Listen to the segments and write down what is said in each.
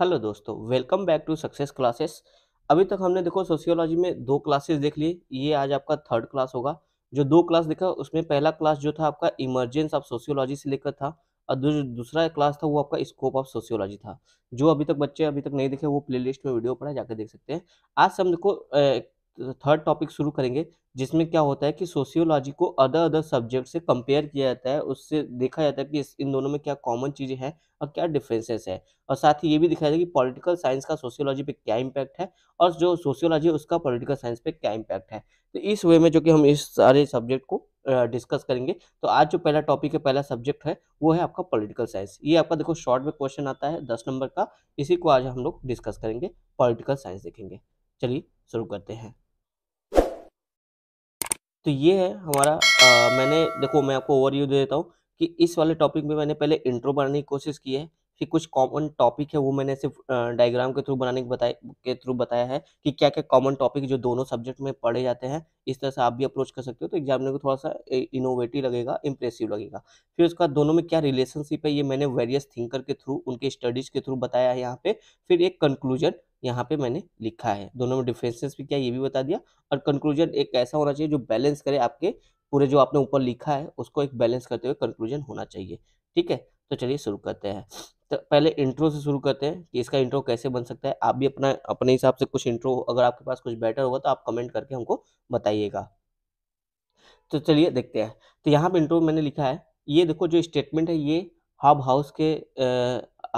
Hello दोस्तों welcome back to success classes अभी तक हमने देखो सोशियोलॉजी में दो क्लासेस देख ली ये आज आपका थर्ड क्लास होगा जो दो क्लास देखा उसमें पहला क्लास जो था आपका इमरजेंस ऑफ सोशियोलॉजी से लेकर था और जो दूसरा क्लास था वो आपका स्कोप ऑफ सोशियोलॉजी था जो अभी तक बच्चे अभी तक नहीं देखे वो प्ले में वीडियो पड़ा जाकर देख सकते हैं आज हम देखो थर्ड टॉपिक शुरू करेंगे जिसमें क्या होता है कि सोशियोलॉजी को अदर अदर सब्जेक्ट से कंपेयर किया जाता है उससे देखा जाता है कि इस इन दोनों में क्या कॉमन चीज़ें हैं और क्या डिफरेंसेस है और साथ ही ये भी दिखाया जाता है कि पॉलिटिकल साइंस का सोशियोलॉजी पे क्या इम्पैक्ट है और जो सोशियोलॉजी है उसका पॉलिटिकल साइंस पे क्या इम्पैक्ट है तो इस वे में जो कि हम इस सारे सब्जेक्ट को डिस्कस करेंगे तो आज जो पहला टॉपिक है पहला सब्जेक्ट है वो है आपका पॉलिटिकल साइंस ये आपका देखो शॉर्ट में क्वेश्चन आता है दस नंबर का इसी को आज हम लोग डिस्कस करेंगे पॉलिटिकल साइंस देखेंगे चलिए शुरू करते हैं तो ये है हमारा आ, मैंने देखो मैं आपको ओवरव्यू दे देता हूँ कि इस वाले टॉपिक में मैंने पहले इंट्रो बनाने की कोशिश की है फिर कुछ कॉमन टॉपिक है वो मैंने सिर्फ डायग्राम के थ्रू बनाने के बताए के थ्रू बताया है कि क्या क्या कॉमन टॉपिक जो दोनों सब्जेक्ट में पढ़े जाते हैं इस तरह से आप भी अप्रोच कर सकते हो तो एग्जामिनर को थोड़ा सा इनोवेटिव लगेगा इंप्रेसिव लगेगा फिर उसका दोनों में क्या रिलेशनशिप है ये मैंने वेरियस थिंकर के थ्रू उनके स्टडीज़ के थ्रू बताया है यहाँ पे फिर एक कंक्लूजन यहाँ पे मैंने लिखा है दोनों में डिफरेंसेस भी क्या ये भी बता दिया और कंक्लूजन एक ऐसा होना चाहिए जो बैलेंस करे आपके पूरे जो आपने ऊपर लिखा है उसको एक बैलेंस करते हुए कंक्लूजन होना चाहिए ठीक है तो चलिए शुरू करते हैं तो पहले इंट्रो से शुरू करते हैं कि इसका इंट्रो कैसे बन सकता है आप भी अपना अपने हिसाब से कुछ इंट्रो अगर आपके पास कुछ बेटर होगा तो आप कमेंट करके हमको बताइएगा तो चलिए देखते हैं तो यहाँ पे इंट्रो मैंने लिखा है ये देखो जो स्टेटमेंट है ये हब हाउस के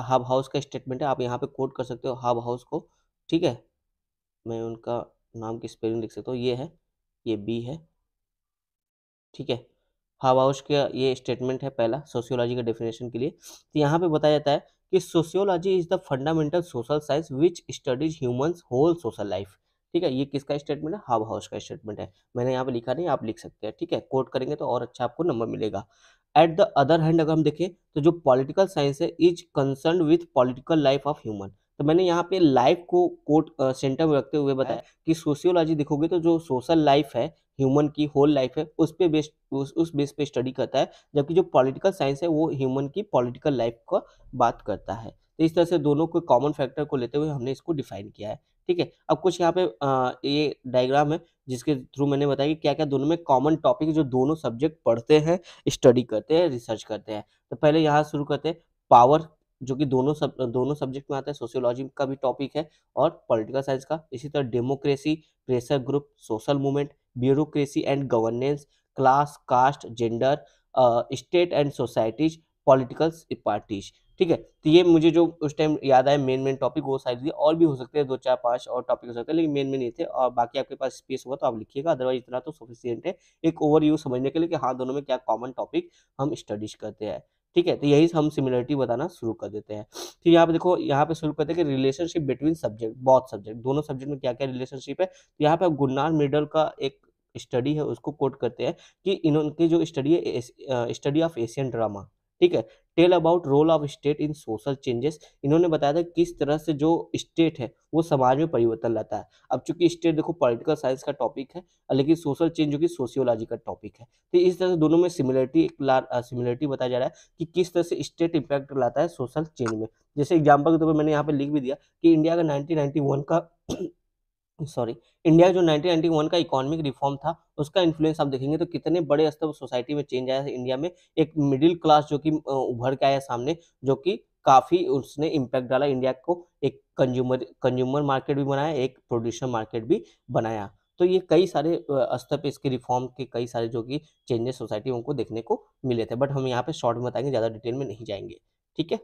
हब हाउस का स्टेटमेंट है आप यहाँ पे कोड कर सकते हो हब हाउस को ठीक है मैं उनका नाम की स्पेलिंग लिख सकता हूँ ये है ये बी है ठीक है हब हाउस का ये स्टेटमेंट है पहला सोशियोलॉजी का डेफिनेशन के लिए तो यहाँ पे बताया जाता है कि sociology is the fundamental social science which studies humans whole social life ठीक है ये किसका स्टेटमेंट है हब हाउस का स्टेटमेंट है मैंने यहाँ पे लिखा नहीं आप लिख सकते हैं ठीक है कोट करेंगे तो और अच्छा आपको नंबर मिलेगा एट द अदर हैंड अगर हम देखें तो जो पॉलिटिकल साइंस है is concern with political life of human तो मैंने यहाँ पे लाइफ को कोट सेंटर में रखते हुए बताया हाँ। कि सोशियोलॉजी देखोगे तो जो सोशल लाइफ है ह्यूमन की होल लाइफ है उस पे बेस उस, उस बेस पे स्टडी करता है जबकि जो पॉलिटिकल साइंस है वो ह्यूमन की पॉलिटिकल लाइफ का बात करता है तो इस तरह से दोनों को कॉमन फैक्टर को लेते हुए हमने इसको डिफाइन किया है ठीक है अब कुछ यहाँ पे आ, ये डायग्राम है जिसके थ्रू मैंने बताया कि क्या क्या दोनों में कॉमन टॉपिक जो दोनों सब्जेक्ट पढ़ते हैं स्टडी करते हैं रिसर्च करते हैं तो पहले यहाँ शुरू करते हैं पावर जो कि दोनों सब दोनों सब्जेक्ट में आता है सोशियोलॉजी का भी टॉपिक है और पॉलिटिकल साइंस का इसी तरह democracy pressure group social movement bureaucracy and governance class caste gender state and societies political parties ठीक है तो ये मुझे जो उस टाइम याद आया मेन मेन टॉपिक वो शायद और भी हो सकते हैं दो चार पाँच और टॉपिक हो सकते हैं लेकिन मेन मेन ये थे और बाकी आपके पास स्पेस हुआ तो आप लिखिएगा अदरवाइज इतना तो सफिशियंट है एक यू समझने के लिए कि हाँ दोनों में क्या कॉमन टॉपिक हम स्टडीज करते हैं ठीक है तो यही हम सिमिलरिटी बताना शुरू कर देते हैं तो यहाँ पे देखो यहाँ पे शुरू करते हैं कि रिलेशनशिप बिटवीन सब्जेक्ट बहुत सब्जेक्ट दोनों सब्जेक्ट में क्या क्या रिलेशनशिप है तो यहाँ पे गुन्नार मिडल का एक स्टडी है उसको कोट करते हैं कि इन्होंने जो स्टडी है स्टडी ऑफ एशियन ड्रामा ठीक है tell about role of state in social changes इन्होंने बताया था किस तरह से जो स्टेट है वो समाज में परिवर्तन लाता है अब चूंकि स्टेट देखो पॉलिटिकल साइंस का टॉपिक है लेकिन सोशल चेंज जो कि सोशियोलॉजी का टॉपिक है तो इस तरह से दोनों में सिमिलरिटी सिमिलरिटी बताया जा रहा है कि किस तरह से स्टेट इम्पैक्ट लाता है सोशल चेंज में जैसे एग्जाम्पल के तौर पर मैंने यहाँ पर लिख भी दिया कि इंडिया का नाइनटीन का सॉरी इंडिया जो 1991 का इकोनॉमिक रिफॉर्म था उसका इन्फ्लुएंस आप देखेंगे तो कितने बड़े स्तर पर सोसाइटी में चेंज आया है इंडिया में एक मिडिल क्लास जो कि उभर के आया सामने जो कि काफ़ी उसने इम्पैक्ट डाला इंडिया को एक कंज्यूमर कंज्यूमर मार्केट भी बनाया एक प्रोड्यूसर मार्केट भी बनाया तो ये कई सारे स्तर पे इसके रिफॉर्म के कई सारे जो कि चेंजेस सोसाइटी उनको देखने को मिले थे बट हम यहाँ पे शॉर्ट में बताएंगे ज़्यादा डिटेल में नहीं जाएंगे ठीक है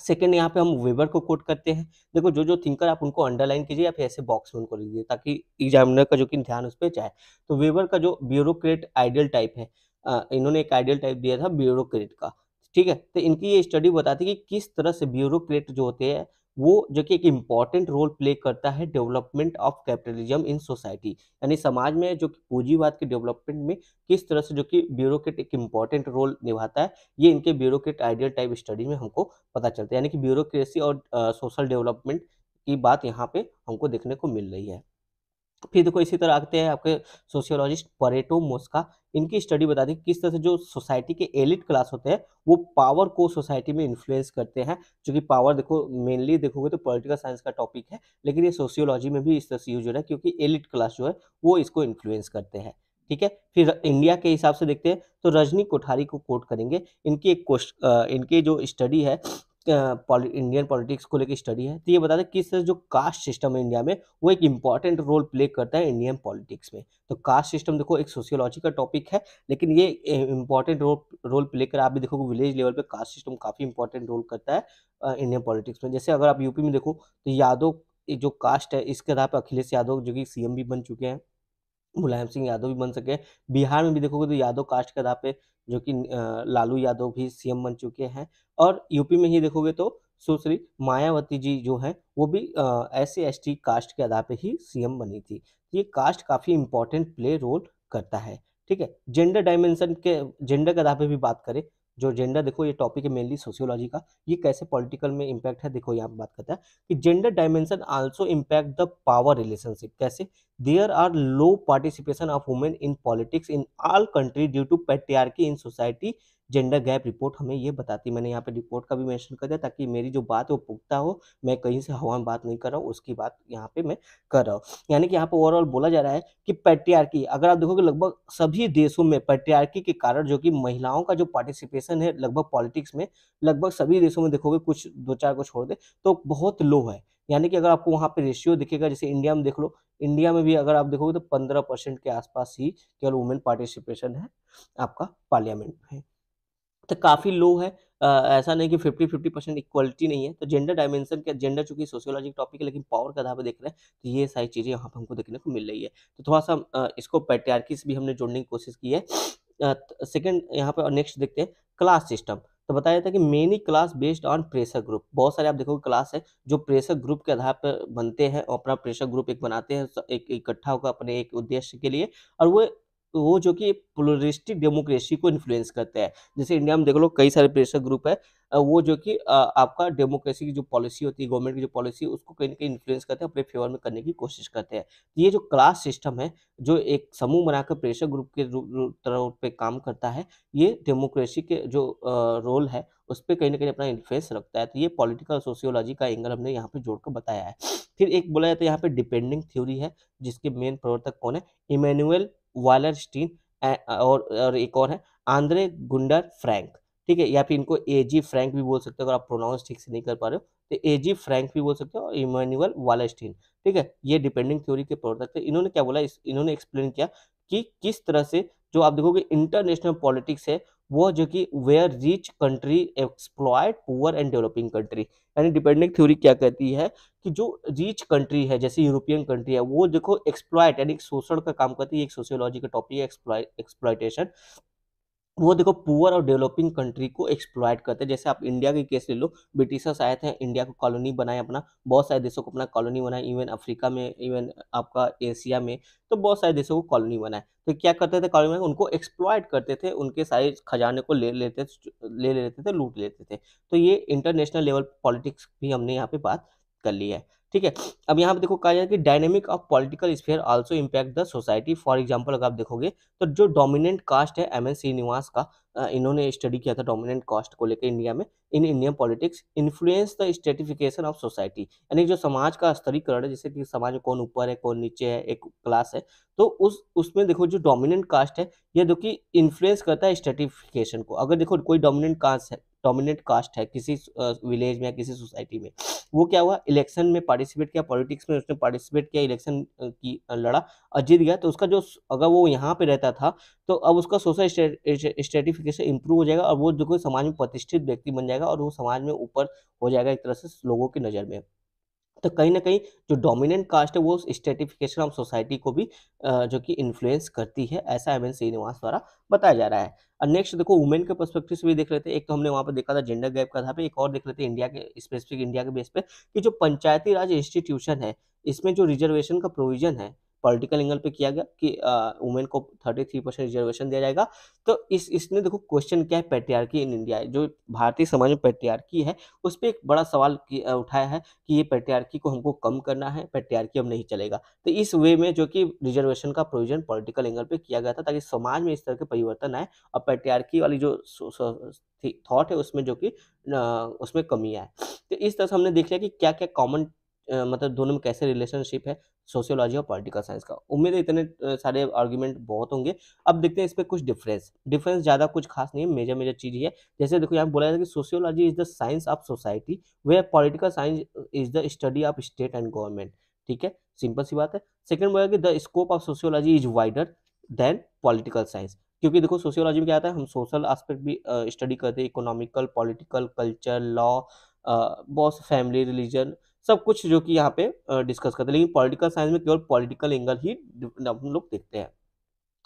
सेकेंड यहाँ पे हम वेबर को कोट करते हैं देखो जो जो थिंकर आप उनको अंडरलाइन कीजिए या फिर ऐसे बॉक्स में उनको लिखिए ताकि एग्जामिनर का जो कि ध्यान उस पर जाए तो वेबर का जो ब्यूरोक्रेट आइडियल टाइप है आ, इन्होंने एक आइडियल टाइप दिया था ब्यूरोक्रेट का ठीक है तो इनकी ये स्टडी बताती है कि किस तरह से ब्यूरोक्रेट जो होते हैं वो जो कि एक इम्पॉर्टेंट रोल प्ले करता है development of capitalism in society यानी समाज में जो कि पूंजीवाद के डेवलपमेंट में किस तरह से जो कि ब्यूरोक्रेट एक इम्पॉर्टेंट रोल निभाता है ये इनके ब्यूरोक्रेट आइडियल टाइप स्टडी में हमको पता चलता है यानी कि ब्यूरोक्रेसी और सोशल डेवलपमेंट की बात यहाँ पे हमको देखने को मिल रही है फिर देखो इसी तरह आते हैं आपके सोशियोलॉजिस्ट परेटो मोस्का इनकी स्टडी बता दें किस तरह से जो सोसाइटी के एलिट क्लास होते हैं वो पावर को सोसाइटी में इन्फ्लुएंस करते हैं जो कि पावर देखो मेनली देखोगे तो पॉलिटिकल साइंस का टॉपिक है लेकिन ये सोशियोलॉजी में भी इस तरह से यूज हो रहा है क्योंकि एलिट क्लास जो है वो इसको इन्फ्लुएंस करते हैं ठीक है फिर इंडिया के हिसाब से देखते हैं तो रजनी कोठारी को कोट करेंगे इनकी एक क्वेश्चन इनकी जो स्टडी है इंडियन पॉलिटिक्स को लेकर स्टडी है तो ये बता दें किस तरह जो कास्ट सिस्टम है इंडिया में वो एक इंपॉर्टेंट रोल प्ले करता है इंडियन पॉलिटिक्स में तो कास्ट सिस्टम देखो एक सोशियोलॉजी का टॉपिक है लेकिन ये इंपॉर्टेंट रोल रोल प्ले कर आप भी देखोग विलेज लेवल पर कास्ट सिस्टम काफ़ी इंपॉर्टेंट रोल करता है इंडियन पॉलिटिक्स में जैसे अगर आप यूपी में देखो तो यादव जो कास्ट है इसके आधार पर अखिलेश यादव जो कि सीएम भी बन चुके हैं मुलायम सिंह यादव भी बन सके बिहार में भी देखोगे तो यादव कास्ट के आधार पे जो कि लालू यादव भी सीएम बन चुके हैं और यूपी में ही देखोगे तो सुश्री मायावती जी जो है वो भी एस सी कास्ट के आधार पर ही सीएम बनी थी ये कास्ट काफ़ी इंपॉर्टेंट प्ले रोल करता है ठीक है जेंडर डायमेंशन के जेंडर के आधार पर भी बात करें जो जेंडर देखो ये टॉपिक है मेनली सोशियोलॉजी का ये कैसे पॉलिटिकल में इम्पैक्ट है देखो यहाँ पे बात करता है कि gender dimension also impact the power relationship कैसे there are low participation of women in politics in all country due to patriarchy in society gender gap report हमें ये बताती मैंने यहाँ पे रिपोर्ट का भी मेंशन कर दिया ताकि मेरी जो बात है वो पुख्ता हो मैं कहीं से हवा में बात नहीं कर रहा हूँ उसकी बात यहाँ पे मैं कर रहा हूँ यानी कि यहाँ पे ओवरऑल बोला जा रहा है कि पेटीआरकी अगर आप देखोगे लगभग सभी देशों में पेट्रियार्की के कारण जो कि महिलाओं का जो पार्टिसिपेशन है लगभग पॉलिटिक्स में लगभग सभी देशों में देखोगे कुछ दो चार को छोड़ दे तो बहुत लो है यानी कि अगर आपको वहाँ पे रेशियो दिखेगा जैसे इंडिया में देख लो इंडिया में भी अगर आप देखोगे तो पंद्रह परसेंट के आसपास ही केवल वुमेन पार्टिसिपेशन है आपका पार्लियामेंट में तो काफ़ी लो है आ, ऐसा नहीं कि फिफ्टी फिफ्टी परसेंट इक्वलिटी नहीं है तो जेंडर डायमेंशन के जेंडर चूंकि सोशियोलॉजिक टॉपिक है लेकिन पावर के आधार पर देख रहे हैं तो ये सारी चीज़ें यहाँ पर हमको देखने को मिल रही है तो थोड़ा सा इसको पैटियार्किस से भी हमने जोड़ने की कोशिश की है सेकेंड यहाँ पर नेक्स्ट देखते हैं क्लास सिस्टम तो बताया जाता है कि many class based on pressure group बहुत सारे आप देखोगे क्लास है जो प्रेशर ग्रुप के आधार पर बनते हैं और अपना प्रेशर ग्रुप एक बनाते हैं एक इकट्ठा होकर अपने एक उद्देश्य के लिए और वो तो वो जो कि प्लोरिस्टिक डेमोक्रेसी को इन्फ्लुएंस करते हैं जैसे इंडिया में देख लो कई सारे प्रेशर ग्रुप है वो जो कि आपका डेमोक्रेसी की जो पॉलिसी होती है गवर्नमेंट की जो पॉलिसी है उसको कहीं ना कहीं इन्फ्लुएंस करते हैं अपने फेवर में करने की कोशिश करते हैं तो ये जो क्लास सिस्टम है जो एक समूह बनाकर प्रेशर ग्रुप के तरह पे काम करता है ये डेमोक्रेसी के जो रोल है उस पर कहीं ना कहीं अपना इन्फ्लुएंस रखता है तो ये पॉलिटिकल सोशियोलॉजी का एंगल हमने यहाँ पे जोड़कर बताया है फिर एक बोला जाता है यहाँ पे डिपेंडिंग थ्योरी है जिसके मेन प्रवर्तक कौन है इमेनुअल वालर स्टीन और और एक और है आंद्रे गुंडर फ्रैंक ठीक है या फिर इनको ए जी फ्रैंक भी बोल सकते हो अगर आप प्रोनाउंस ठीक से नहीं कर पा रहे हो तो ए जी फ्रैंक भी बोल सकते हो और इमानुअल स्टीन ठीक है ये डिपेंडिंग थ्योरी के प्रोडक्ट है इन्होंने क्या बोला इन्होंने एक्सप्लेन किया कि किस तरह से जो आप देखोगे इंटरनेशनल पॉलिटिक्स है वो जो कि where rich country exploited poor and developing country यानी डिपेंडिंग थ्योरी क्या कहती है कि जो रिच कंट्री है जैसे यूरोपियन कंट्री है वो देखो एक्सप्लॉयट यानी शोषण का काम करती है एक सोशियोलॉजी का टॉपिक है एक्सप्लॉयटेशन वो देखो पुअर और डेवलपिंग कंट्री को एक्सप्लॉयट करते हैं जैसे आप इंडिया के केस ले लो ब्रिटिशर्स आए थे इंडिया को कॉलोनी बनाए अपना बहुत सारे देशों को अपना कॉलोनी बनाए इवन अफ्रीका में इवन आपका एशिया में तो बहुत सारे देशों को कॉलोनी बनाए तो क्या करते थे कॉलोनी में उनको एक्सप्लॉयट करते थे उनके सारे खजाने को ले लेते ले लेते थे लूट लेते थे तो ये इंटरनेशनल लेवल पॉलिटिक्स भी हमने यहाँ पे बात कर ली है ठीक है अब यहाँ पे देखो कहा जाए कि dynamic of political sphere also impact the society for example अगर आप देखोगे तो जो डोमिनेंट कास्ट है एम एन श्रीनिवास का इन्होंने स्टडी किया था डोमिनेंट कास्ट को लेकर इंडिया में in Indian politics influence the stratification of society यानी जो समाज का स्तरीकरण है जैसे कि समाज में कौन ऊपर है कौन नीचे है एक क्लास है तो उस उसमें देखो जो डोमिनेंट कास्ट है यह देखो कि इन्फ्लुएंस करता है स्टेटिफिकेशन को अगर देखो कोई डोमिनेंट कास्ट है डोमिनेट कास्ट है किसी विलेज में या किसी सोसाइटी में वो क्या हुआ इलेक्शन में पार्टिसिपेट किया पॉलिटिक्स में उसने पार्टिसिपेट किया इलेक्शन की लड़ा और जीत गया तो उसका जो अगर वो यहाँ पे रहता था तो अब उसका सोशल स्टेटिफिकेशन इंप्रूव हो जाएगा और वो जो कोई समाज में प्रतिष्ठित व्यक्ति बन जाएगा और वो समाज में ऊपर हो जाएगा एक तरह से लोगों की नज़र में तो कहीं ना कहीं जो डोमिनेंट कास्ट है वो उस स्टेटिफिकेशन ऑफ सोसाइटी को भी जो कि इन्फ्लुएंस करती है ऐसा एम एन श्रीनिवास द्वारा बताया जा रहा है और नेक्स्ट देखो वुमेन के परस्पेक्टिव से भी देख रहे थे एक तो हमने वहाँ पर देखा था जेंडर गैप का था पे एक और देख रहे थे इंडिया के स्पेसिफिक इंडिया के बेस पे कि जो पंचायती राज इंस्टीट्यूशन है इसमें जो रिजर्वेशन का प्रोविजन है पॉलिटिकल एंगल पे किया गया कि वुमेन को 33 परसेंट रिजर्वेशन दिया जाएगा तो इस इसने देखो क्वेश्चन क्या है पेट्रियार्की इन इंडिया जो भारतीय समाज में पेट्रियार्की है उस पर एक बड़ा सवाल उठाया है कि ये पेट्रियार्की को हमको कम करना है पेट्रियार्की अब नहीं चलेगा तो इस वे में जो कि रिजर्वेशन का प्रोविजन पॉलिटिकल एंगल पर किया गया था ताकि समाज में इस तरह के परिवर्तन आए और पेट्रियार्की वाली जो थॉट है उसमें जो कि उसमें कमी आए तो इस तरह से हमने देख लिया कि क्या क्या कॉमन मतलब दोनों में कैसे रिलेशनशिप है सोशियोलॉजी और पॉलिटिकल साइंस का उम्मीद है इतने सारे आर्ग्यूमेंट बहुत होंगे अब देखते हैं इस पर कुछ डिफरेंस डिफरेंस ज़्यादा कुछ खास नहीं है मेजर मेजर चीज़ ही है जैसे देखो यहाँ बोला जाए कि sociology is the science of society way political science is the study of state and government ठीक है सिंपल सी बात है सेकंड बोला कि the scope of sociology is wider than political science क्योंकि देखो सोशियोलॉजी में क्या आता है हम सोशल आस्पेक्ट भी स्टडी करते हैं इकोनॉमिकल पॉलिटिकल कल्चर लॉ बहुत फैमिली रिलीजन सब कुछ जो कि यहाँ पे डिस्कस करते हैं लेकिन पॉलिटिकल साइंस में केवल पॉलिटिकल एंगल ही हम लोग देखते हैं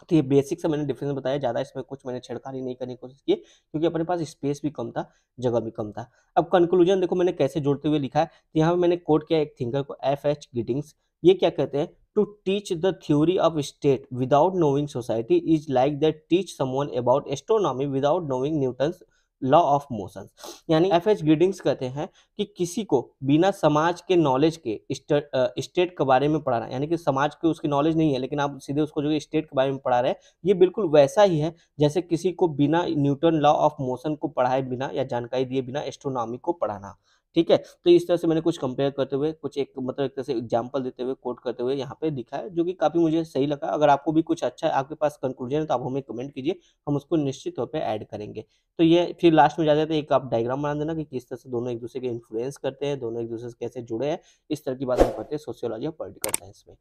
तो ये बेसिक सा मैंने डिफरेंस बताया ज़्यादा इसमें कुछ मैंने छेड़खानी नहीं करने की कोशिश की क्योंकि अपने पास स्पेस भी कम था जगह भी कम था अब कंक्लूजन देखो मैंने कैसे जोड़ते हुए लिखा है तो यहाँ मैंने कोट किया एक थिंकर को एफ एच गिटिंग्स ये क्या कहते हैं to teach the theory of state without knowing society is like that teach someone about astronomy without knowing Newton's law of motion यानी एफ एच गिडिंग्स कहते हैं कि किसी को बिना समाज के नॉलेज के स्टेट के बारे में पढ़ाना यानी कि समाज के उसकी नॉलेज नहीं है लेकिन आप सीधे उसको जो स्टेट के बारे में पढ़ा रहे हैं ये बिल्कुल वैसा ही है जैसे किसी को बिना न्यूटन लॉ ऑफ मोशन को पढ़ाए बिना या जानकारी दिए बिना एस्ट्रोनॉमी को पढ़ाना ठीक है तो इस तरह से मैंने कुछ कंपेयर करते हुए कुछ एक मतलब एक तरह से एग्जाम्पल देते हुए कोट करते हुए यहाँ पे दिखा है जो कि काफ़ी मुझे सही लगा अगर आपको भी कुछ अच्छा है आपके पास कंक्लूजन है तो आप हमें कमेंट कीजिए हम उसको निश्चित तौर पर ऐड करेंगे तो ये फिर लास्ट में जाते हैं तो एक आप डायग्राम बना देना कि किस तरह से दोनों एक दूसरे के इन्फ्लुएंस करते हैं दोनों एक दूसरे से कैसे जुड़े हैं इस तरह की बात हम करते हैं सोशियोलॉजी और पोलिटिकल साइंस में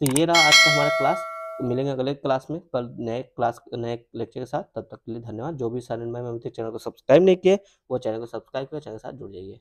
तो ये रहा आज का हमारा क्लास मिलेंगे अगले क्लास में कल नए क्लास नए लेक्चर के साथ तब तक के लिए धन्यवाद जो भी सारे मैम अभी तक चैनल को सब्सक्राइब नहीं किए वो चैनल को सब्सक्राइब किया चैनल के साथ जुड़ जाइए